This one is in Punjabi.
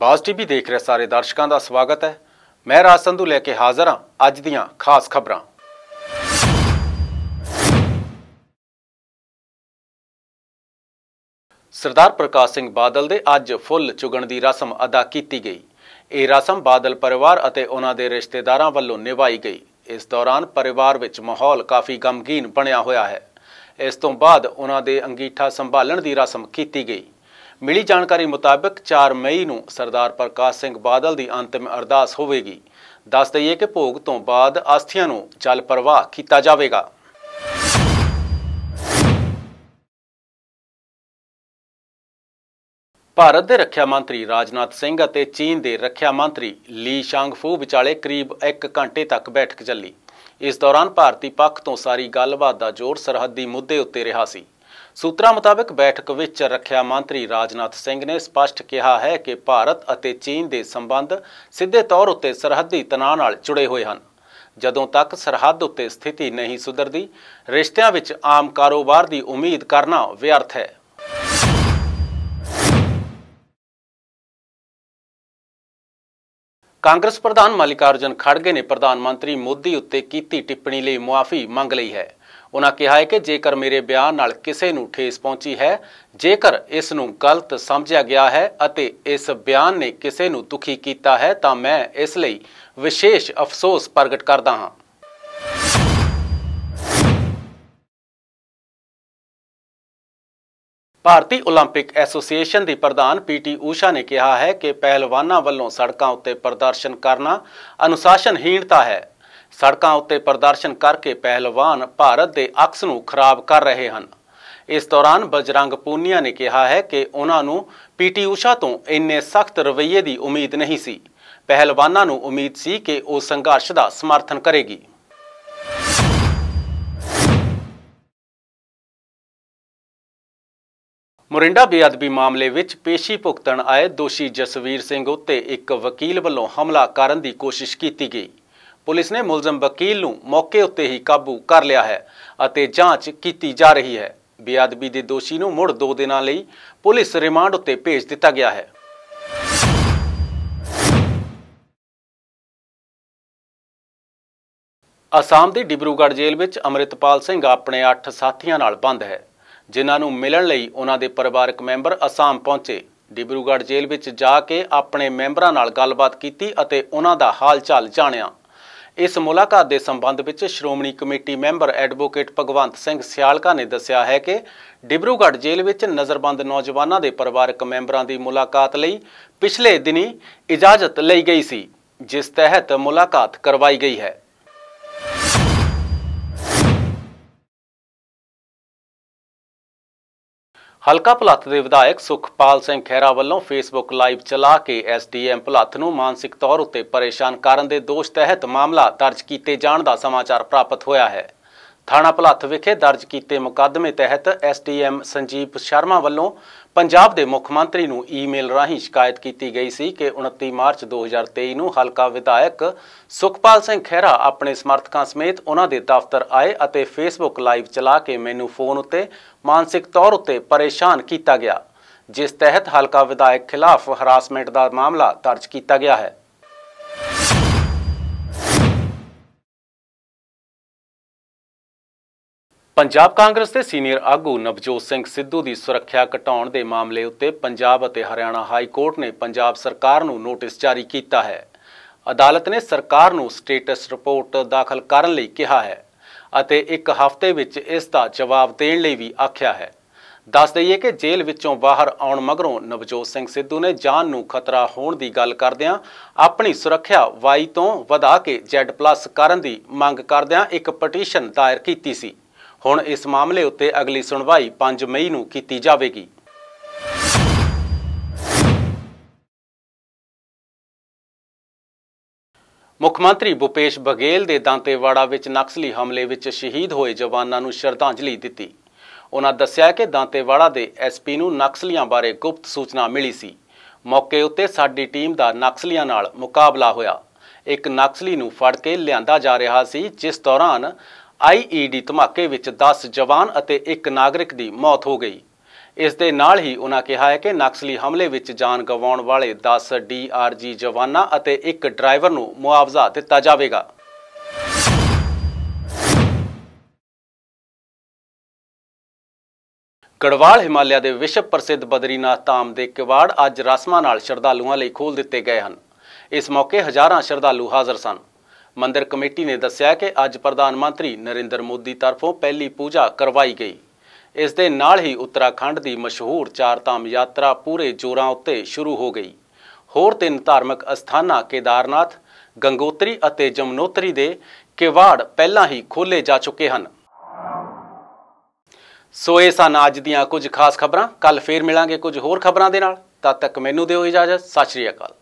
ਬਾਸ ਟੀਵੀ ਦੇਖ ਰਹੇ ਸਾਰੇ ਦਰਸ਼ਕਾਂ ਦਾ ਸਵਾਗਤ ਹੈ ਮੈਂ ਰਾਜ ਸੰਧੂ ਲੈ ਕੇ ਹਾਜ਼ਰ ਹਾਂ ਅੱਜ ਦੀਆਂ ਖਾਸ ਖਬਰਾਂ ਸਰਦਾਰ ਪ੍ਰਕਾਸ਼ ਸਿੰਘ ਬਾਦਲ ਦੇ ਅੱਜ ਫੁੱਲ ਚੁਗਣ ਦੀ ਰਸਮ ਅਦਾ ਕੀਤੀ ਗਈ ਇਹ ਰਸਮ ਬਾਦਲ ਪਰਿਵਾਰ ਅਤੇ ਉਹਨਾਂ ਦੇ ਰਿਸ਼ਤੇਦਾਰਾਂ ਵੱਲੋਂ ਨਿਭਾਈ ਗਈ ਇਸ ਦੌਰਾਨ ਪਰਿਵਾਰ ਵਿੱਚ ਮਾਹੌਲ ਕਾਫੀ ਗਮਗੀਨ ਬਣਿਆ ਹੋਇਆ ਹੈ ਇਸ ਤੋਂ ਬਾਅਦ ਉਹਨਾਂ ਦੇ ਅੰਗੀਠਾ ਸੰਭਾਲਣ ਦੀ ਰਸਮ ਕੀਤੀ ਗਈ ਮਿਲੀ ਜਾਣਕਾਰੀ ਮੁਤਾਬਕ 4 ਮਈ ਨੂੰ ਸਰਦਾਰ ਪ੍ਰਕਾਸ਼ ਸਿੰਘ ਬਾਦਲ ਦੀ ਅੰਤਿਮ ਅਰਦਾਸ ਹੋਵੇਗੀ ਦੱਸ ਦਈਏ ਕਿ ਭੋਗ ਤੋਂ ਬਾਅਦ ਆਸਥੀਆਂ ਨੂੰ ਜਲ ਪ੍ਰਵਾਹ ਕੀਤਾ ਜਾਵੇਗਾ ਭਾਰਤ ਦੇ ਰੱਖਿਆ ਮੰਤਰੀ ਰਾਜਨਾਥ ਸਿੰਘ ਅਤੇ ਚੀਨ ਦੇ ਰੱਖਿਆ ਮੰਤਰੀ ਲੀ ਸ਼ਾਂਗਫੂ ਵਿਚਾਲੇ ਕਰੀਬ 1 ਘੰਟੇ ਤੱਕ ਬੈਠਕ ਚੱਲੀ ਇਸ ਦੌਰਾਨ ਭਾਰਤੀ ਪੱਖ ਤੋਂ ਸਾਰੀ ਗੱਲਬਾਤ ਦਾ ਜ਼ੋਰ ਸਰਹੱਦੀ ਮੁੱਦੇ ਉੱਤੇ ਰਿਹਾ ਸੀ ਸੂਤਰਾਂ ਮੁਤਾਬਕ ਬੈਠਕ ਵਿੱਚ ਰੱਖਿਆ ਮੰਤਰੀ ਰਾਜਨਾਥ ਸਿੰਘ ਨੇ ਸਪਸ਼ਟ ਕਿਹਾ ਹੈ ਕਿ ਭਾਰਤ ਅਤੇ ਚੀਨ ਦੇ ਸੰਬੰਧ ਸਿੱਧੇ ਤੌਰ ਉੱਤੇ ਸਰਹੱਦੀ ਤਣਾਅ ਨਾਲ ਜੁੜੇ ਹੋਏ ਹਨ ਜਦੋਂ ਤੱਕ ਸਰਹੱਦ ਉੱਤੇ ਸਥਿਤੀ ਨਹੀਂ ਸੁਧਰਦੀ ਰਿਸ਼ਤਿਆਂ ਵਿੱਚ ਆਮ ਕਾਰੋਬਾਰ ਦੀ ਉਮੀਦ ਕਰਨਾ ਵਿਅਰਥ ਹੈ ਕਾਂਗਰਸ ਪ੍ਰਧਾਨ ਮਲਿਕਾਰਜਨ ਖੜਗੇ ਨੇ ਪ੍ਰਧਾਨ ਮੰਤਰੀ ਮੋਦੀ ਉੱਤੇ ਕੀਤੀ ਟਿੱਪਣੀ ਲਈ ਮੁਆਫੀ ਮੰਗ ਲਈ ਹੈ ਉਹਨਾਂ ਕਿਹਾ ਹੈ ਕਿ ਜੇਕਰ ਮੇਰੇ ਬਿਆਨ ਨਾਲ ਕਿਸੇ ਨੂੰ ਠੇਸ ਪਹੁੰਚੀ ਹੈ ਜੇਕਰ ਇਸ ਨੂੰ ਗਲਤ ਸਮਝਿਆ ਗਿਆ ਹੈ ਅਤੇ ਇਸ ਬਿਆਨ ਨੇ ਕਿਸੇ ਨੂੰ ਦੁਖੀ ਕੀਤਾ ਹੈ ਤਾਂ ਮੈਂ ਇਸ ਲਈ ਵਿਸ਼ੇਸ਼ ਅਫਸੋਸ ਪ੍ਰਗਟ ਕਰਦਾ ਹਾਂ ਭਾਰਤੀ 올림픽 ਐਸੋਸੀਏਸ਼ਨ ਦੀ ਪ੍ਰਧਾਨ ਪੀਟੀ ਊਸ਼ਾ ਨੇ ਕਿਹਾ ਹੈ ਕਿ ਪਹਿਲਵਾਨਾਂ ਵੱਲੋਂ ਸੜਕਾਂ ਉੱਤੇ ਪ੍ਰਦਰਸ਼ਨ ਕਰਨਾ ਅਨੁਸ਼ਾਸਨਹੀਣਤਾ ਹੈ ਸੜਕਾਂ ਉੱਤੇ ਪ੍ਰਦਰਸ਼ਨ ਕਰਕੇ ਪਹਿਲਵਾਨ ਭਾਰਤ ਦੇ ਅਕਸ ਨੂੰ ਖਰਾਬ ਕਰ ਰਹੇ ਹਨ ਇਸ ਦੌਰਾਨ ਬਜਰੰਗ ਪੂਨੀਆ ਨੇ ਕਿਹਾ ਹੈ ਕਿ ਉਹਨਾਂ ਨੂੰ ਪੀਟੀ ਊਸ਼ਾ ਤੋਂ ਇੰਨੇ ਸਖਤ ਰਵੱਈਏ ਦੀ ਉਮੀਦ ਨਹੀਂ ਸੀ ਪਹਿਲਵਾਨਾਂ ਨੂੰ ਉਮੀਦ ਸੀ ਕਿ ਉਹ ਸੰਘਰਸ਼ ਦਾ ਸਮਰਥਨ ਕਰੇਗੀ ਮੋਰਿੰਡਾ ਬੇਅਦਬੀ ਮਾਮਲੇ ਵਿੱਚ ਪੇਸ਼ੀ ਭੁਗਤਣ ਆਏ ਦੋਸ਼ੀ ਜਸਵੀਰ ਸਿੰਘ ਉੱਤੇ ਇੱਕ ਵਕੀਲ ਵੱਲੋਂ ਹਮਲਾ ਕਰਨ ਦੀ ਕੋਸ਼ਿਸ਼ ਕੀਤੀ ਗਈ ਪੁਲਿਸ ਨੇ ਮੁਲਜ਼ਮ ਵਕੀਲ ਨੂੰ ਮੌਕੇ ਉੱਤੇ ਹੀ ਕਾਬੂ ਕਰ ਲਿਆ ਹੈ ਅਤੇ ਜਾਂਚ ਕੀਤੀ ਜਾ ਰਹੀ ਹੈ ਬੇਅਦਬੀ ਦੇ ਦੋਸ਼ੀ ਨੂੰ ਮੁੜ 2 ਦਿਨਾਂ ਲਈ ਪੁਲਿਸ ਰਿਮਾਂਡ ਉੱਤੇ ਭੇਜ ਦਿੱਤਾ ਗਿਆ ਹੈ ਅਸਾਮ ਦੀ ਡਿਬਰੂਗੜ੍ਹ ਜੇਲ੍ਹ ਵਿੱਚ ਅਮਰਿਤਪਾਲ ਸਿੰਘ ਆਪਣੇ 8 ਸਾਥੀਆਂ ਨਾਲ ਬੰਦ ਹੈ ਜਿਨ੍ਹਾਂ ਨੂੰ ਮਿਲਣ ਲਈ ਉਹਨਾਂ ਦੇ ਪਰਿਵਾਰਕ ਮੈਂਬਰ ਅਸਾਮ ਪਹੁੰਚੇ ਡਿਬਰੂਗੜ੍ਹ ਜੇਲ੍ਹ ਵਿੱਚ ਜਾ ਕੇ ਆਪਣੇ ਮੈਂਬਰਾਂ ਨਾਲ ਗੱਲਬਾਤ ਕੀਤੀ ਅਤੇ ਉਹਨਾਂ ਦਾ ਹਾਲਚਾਲ ਜਾਣਿਆ ਇਸ ਮੁਲਾਕਾਤ ਦੇ ਸੰਬੰਧ ਵਿੱਚ Shiromani committee member advocate Bhagwant Singh Sialka ਨੇ ਦੱਸਿਆ ਹੈ ਕਿ ਡਿਬਰੂਗੜ੍ਹ ਜੇਲ੍ਹ ਵਿੱਚ ਨਜ਼ਰਬੰਦ ਨੌਜਵਾਨਾਂ ਦੇ ਪਰਿਵਾਰਕ ਮੈਂਬਰਾਂ ਦੀ ਮੁਲਾਕਾਤ ਲਈ ਪਿਛਲੇ ਦਿਨੀ ਇਜਾਜ਼ਤ ਲਈ ਗਈ ਸੀ ਜਿਸ ਤਹਿਤ ਮੁਲਾਕਾਤ ਕਰਵਾਈ ਗਈ ਹੈ ਹਲਕਾ ਭਲੱਥ ਦੇ ਵਿਧਾਇਕ ਸੁਖਪਾਲ ਸਿੰਘ ਖੈਰਾ ਵੱਲੋਂ ਫੇਸਬੁੱਕ ਲਾਈਵ ਚਲਾ ਕੇ ਐਸਡੀਐਮ ਭਲੱਥ ਨੂੰ ਮਾਨਸਿਕ ਤੌਰ ਉੱਤੇ ਪਰੇਸ਼ਾਨ ਕਰਨ ਦੇ ਦੋਸ਼ ਤਹਿਤ ਮਾਮਲਾ ਦਰਜ ਕੀਤੇ ਜਾਣ ਦਾ ਸਮਾਚਾਰ ਪ੍ਰਾਪਤ ਹੋਇਆ ਹੈ ਥਾਣਾ ਭਲੱਥ ਵਿਖੇ ਦਰਜ ਕੀਤੇ ਮੁਕੱਦਮੇ ਤਹਿਤ ਐਸਡੀਐਮ ਸੰਜੀਪ ਸ਼ਰਮਾ ਵੱਲੋਂ ਪੰਜਾਬ ਦੇ ਮੁੱਖ ਮੰਤਰੀ ਨੂੰ ਈਮੇਲ ਰਾਹੀਂ ਸ਼ਿਕਾਇਤ ਕੀਤੀ ਗਈ ਸੀ ਕਿ 29 ਮਾਰਚ 2023 ਨੂੰ ਹਲਕਾ ਵਿਧਾਇਕ ਸੁਖਪਾਲ ਸਿੰਘ ਖਹਿਰਾ ਆਪਣੇ ਸਮਰਥਕਾਂ ਸਮੇਤ ਉਹਨਾਂ ਦੇ ਦਫ਼ਤਰ ਆਏ ਅਤੇ ਫੇਸਬੁੱਕ ਲਾਈਵ ਚਲਾ ਕੇ ਮੈਨੂੰ ਫੋਨ ਉੱਤੇ ਮਾਨਸਿਕ ਤੌਰ ਉੱਤੇ ਪਰੇਸ਼ਾਨ ਕੀਤਾ ਗਿਆ ਜਿਸ ਤਹਿਤ ਹਲਕਾ ਵਿਧਾਇਕ ਖਿਲਾਫ ਹਰਾਸਮੈਂਟ ਦਾ ਮਾਮਲਾ ਦਰਜ ਕੀਤਾ ਗਿਆ ਹੈ ਪੰਜਾਬ ਕਾਂਗਰਸ ਦੇ ਸੀਨੀਅਰ ਆਗੂ ਨਵਜੋਤ ਸਿੰਘ ਸਿੱਧੂ ਦੀ ਸੁਰੱਖਿਆ ਘਟਾਉਣ ਦੇ ਮਾਮਲੇ ਉੱਤੇ ਪੰਜਾਬ ਅਤੇ ਹਰਿਆਣਾ ਹਾਈ ਕੋਰਟ ਨੇ ਪੰਜਾਬ ਸਰਕਾਰ ਨੂੰ ਨੋਟਿਸ ਜਾਰੀ ਕੀਤਾ ਹੈ ਅਦਾਲਤ ਨੇ ਸਰਕਾਰ ਨੂੰ ਸਟੇਟਸ ਰਿਪੋਰਟ ਦਾਖਲ ਕਰਨ ਲਈ ਕਿਹਾ ਹੈ ਅਤੇ ਇੱਕ ਹਫ਼ਤੇ ਵਿੱਚ ਇਸ ਦਾ ਜਵਾਬ ਦੇਣ ਲਈ ਵੀ ਆਖਿਆ ਹੈ ਦੱਸ ਦਈਏ ਕਿ ਜੇਲ੍ਹ ਵਿੱਚੋਂ ਬਾਹਰ ਆਉਣ ਮਗਰੋਂ ਨਵਜੋਤ ਸਿੰਘ ਸਿੱਧੂ ਨੇ ਜਾਨ ਨੂੰ ਖਤਰਾ ਹੋਣ ਦੀ ਗੱਲ ਕਰਦਿਆਂ ਆਪਣੀ ਸੁਰੱਖਿਆ ਵਾਈ ਤੋਂ ਵਧਾ ਕੇ Z+ ਕਰਨ ਦੀ ਮੰਗ ਕਰਦਿਆਂ ਇੱਕ ਪਟੀਸ਼ਨ ਦਾਇਰ ਕੀਤੀ ਸੀ ਹੁਣ ਇਸ ਮਾਮਲੇ ਉੱਤੇ ਅਗਲੀ ਸੁਣਵਾਈ 5 ਮਈ ਨੂੰ ਕੀਤੀ ਜਾਵੇਗੀ ਮੁੱਖ ਮੰਤਰੀ ਭੁਪੇਸ਼ ਬਗੇਲ ਦੇ ਦਾਂਤੇਵਾੜਾ ਵਿੱਚ ਨਕਸਲੀ ਹਮਲੇ ਵਿੱਚ ਸ਼ਹੀਦ ਹੋਏ ਜਵਾਨਾਂ ਨੂੰ ਸ਼ਰਧਾਂਜਲੀ ਦਿੱਤੀ ਉਹਨਾਂ ਦੱਸਿਆ ਕਿ ਦਾਂਤੇਵਾੜਾ ਦੇ ਐਸਪੀ ਨੂੰ ਨਕਸਲੀਆਂ ਬਾਰੇ ਗੁਪਤ ਸੂਚਨਾ ਮਿਲੀ ਸੀ ਮੌਕੇ ਉੱਤੇ ਸਾਡੀ ਟੀਮ ਦਾ ਨਕਸਲੀਆਂ ਨਾਲ ਮੁਕਾਬਲਾ ਹੋਇਆ ਇੱਕ ਨਕਸਲੀ ਨੂੰ ਫੜ ਕੇ ਲਿਆਂਦਾ ਜਾ ਰਿਹਾ ਸੀ ਜਿਸ ਦੌਰਾਨ ਆਈਈਡੀ ਧਮਾਕੇ ਵਿੱਚ 10 ਜਵਾਨ ਅਤੇ ਇੱਕ ਨਾਗਰਿਕ ਦੀ ਮੌਤ ਹੋ ਗਈ ਇਸ ਦੇ ਨਾਲ ਹੀ ਉਹਨਾਂ ਕਿਹਾ ਹੈ ਕਿ ਨਕਸਲੀ ਹਮਲੇ ਵਿੱਚ ਜਾਨ ਗਵਾਉਣ ਵਾਲੇ 10 ਡੀਆਰਜੀ ਜਵਾਨਾਂ ਅਤੇ ਇੱਕ ਡਰਾਈਵਰ ਨੂੰ ਮੁਆਵਜ਼ਾ ਦਿੱਤਾ ਜਾਵੇਗਾ ਗੜਵਾਲ ਹਿਮਾਲਿਆ ਦੇ ਵਿਸ਼ਵ ਪ੍ਰਸਿੱਧ ਬਦਰੀਨਾਥ ਧਾਮ ਦੇ ਕਿਵਾੜ ਅੱਜ ਰਸਮਾਂ ਨਾਲ ਸ਼ਰਧਾਲੂਆਂ ਲਈ ਖੋਲ ਦਿੱਤੇ ਗਏ ਹਨ ਇਸ ਮੌਕੇ ਹਜ਼ਾਰਾਂ ਸ਼ਰਧਾਲੂ ਹਾਜ਼ਰ ਸਨ ਮੰਦਿਰ ਕਮੇਟੀ ਨੇ ਦੱਸਿਆ ਕਿ ਅੱਜ ਪ੍ਰਧਾਨ ਮੰਤਰੀ ਨਰਿੰਦਰ ਮੋਦੀ ਤਰਫੋਂ ਪਹਿਲੀ ਪੂਜਾ ਕਰਵਾਈ ਗਈ ਇਸ ਦੇ ਨਾਲ ਹੀ ਉੱਤਰਾਖੰਡ ਦੀ ਮਸ਼ਹੂਰ ਚਾਰਧਾਮ ਯਾਤਰਾ ਪੂਰੇ ਜੋਰਾਂ ਉੱਤੇ ਸ਼ੁਰੂ ਹੋ ਗਈ ਹੋਰ ਤਿੰਨ ਧਾਰਮਿਕ ਅਸਥਾਨਾਂ ਕੇਦਾਰਨਾਥ ਗੰਗੋਤਰੀ ਅਤੇ ਜਮਨੋਤਰੀ ਦੇ ਕਿਵਾੜ ਪਹਿਲਾਂ ਹੀ ਖੋਲੇ ਜਾ ਚੁੱਕੇ ਹਨ ਸੋ ਇਹ ਸਨ ਅੱਜ ਦੀਆਂ ਕੁਝ ਖਾਸ ਖਬਰਾਂ ਕੱਲ ਫੇਰ ਮਿਲਾਂਗੇ ਕੁਝ ਹੋਰ ਖਬਰਾਂ ਦੇ ਨਾਲ ਤਦ ਤੱਕ ਮੈਨੂੰ ਦਿਓ ਇਜਾਜ਼ਤ ਸਤਿ ਸ਼੍ਰੀ ਅਕਾਲ